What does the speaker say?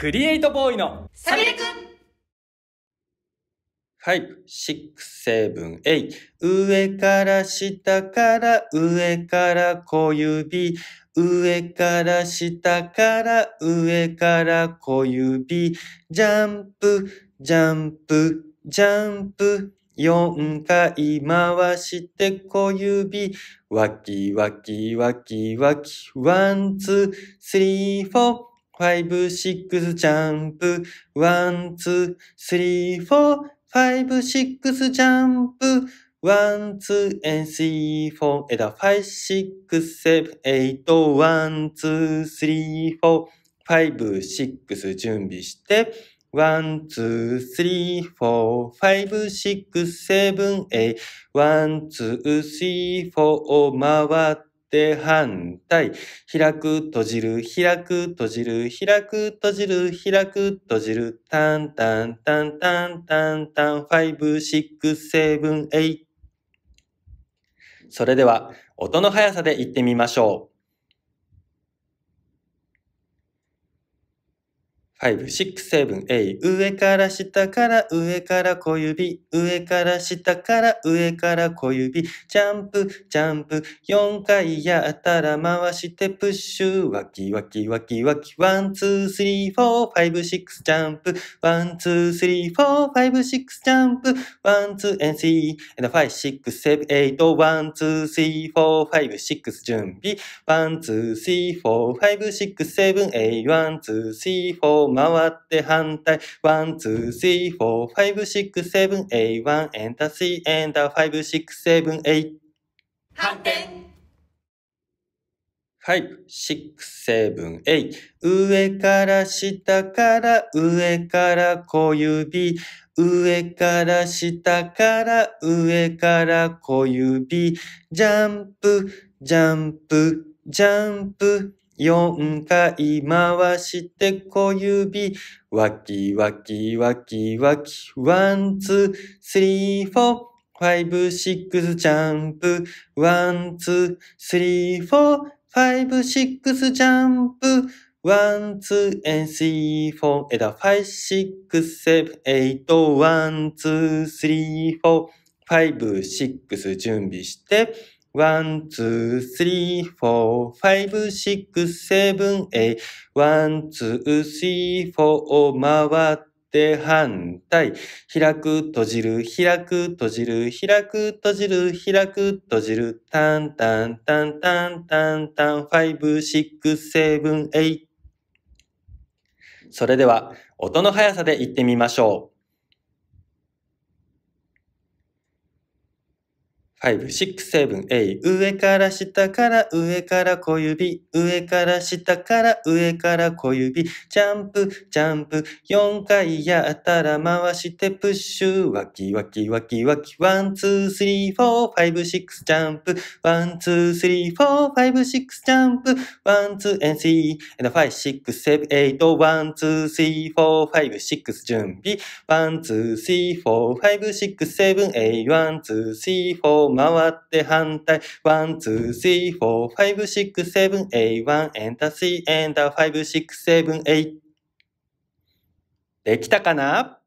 クリエイトボーイのサビレくんブ6、7、8。上から下から上から小指。上から下から上から小指。ジャンプ、ジャンプ、ジャンプ。4回回して小指。わきわきわきわき。ワン、ツー、スリー、フォー。five, six, jump, one, two, three, four, five, six, jump, one, two, and three, four, and five, six, seven, eight, one, two, three, four, five, six 準備して、one, two, three, four, five, six, seven, eight, one, two, three, four を回って、って反対。開く、閉じる、開く、閉じる、開く、閉じる、開く、閉じる。タンタンタンタンタンタン、ファイブ、シックス、セブン、エイ。それでは、音の速さで言ってみましょう。5、6、7、8。上から下から上から小指。上から下から上から小指。ジャンプ、ジャンプ。4回やったら回してプッシュ。わきわきわきわき。ワン、ツー、スリー、フォー、ファイブ、シックス、ジャンプ。ワン、ツー、スリー、フォー、ファイブ、シックス、ジャンプ。ワン、ツー、エンスリー。ス、セブンエイトワン、ツー、スリー、フォー、ファイブ、シックス、準備。ワン、ツー、スリー、フォー、ファイブ、シックス、セブン、エイ。ワン、ツー、スリー、フォー、回って反対。ワン、ツー、スリー、フォー、ファイブ、シック、セブン、エイ、ワン、エンタ、スリー、エンタ、ファイブ、シック、セブン、エイ。反転。ファイブ、シック、セブン、エイ。上から下から上から小指。上から下から上から小指。ジャンプ、ジャンプ、ジャンプ。四回回して小指。わきわきわきわき。ワン、ツー、スリー、フォー。ファイブ、シックス、ジャンプ。ワン、ツー、スリー、フォー。ファイブ、シックス、ジャンプ。ワン、ツー、エン、スリー、フォー。えだ、ファイ、シックス、セブン、エイト。ワン、ツー、スリー、フォー。ファイブ、シックス、準備して。one, two, three, four, five, six, seven, eight, one, two, three, four 回って反対。開く、閉じる、開く、閉じる、開く、閉じる、開く、閉じる、タンタンタンタンタンタン、five, six, seven, eight。それでは、音の速さで言ってみましょう。5678A 上から下から上から小指上から下から上から小指ジャンプジャンプ4回やったら回してプッシュワキワキワキワキワンツースリーフォーファイブシックスジャンプワンツースリーフォーファイブシックスジャンプワンツーエンスリーエンドファイブシックスセブンエイトワンツースリーフォーファイブシックス準備ワンツースリーフォーファイブシックスセブンエイワンツースリーフォー回って反対。1、2、3、4、5、6、7、8、1、エンター、エンター、ブン、エイ。できたかな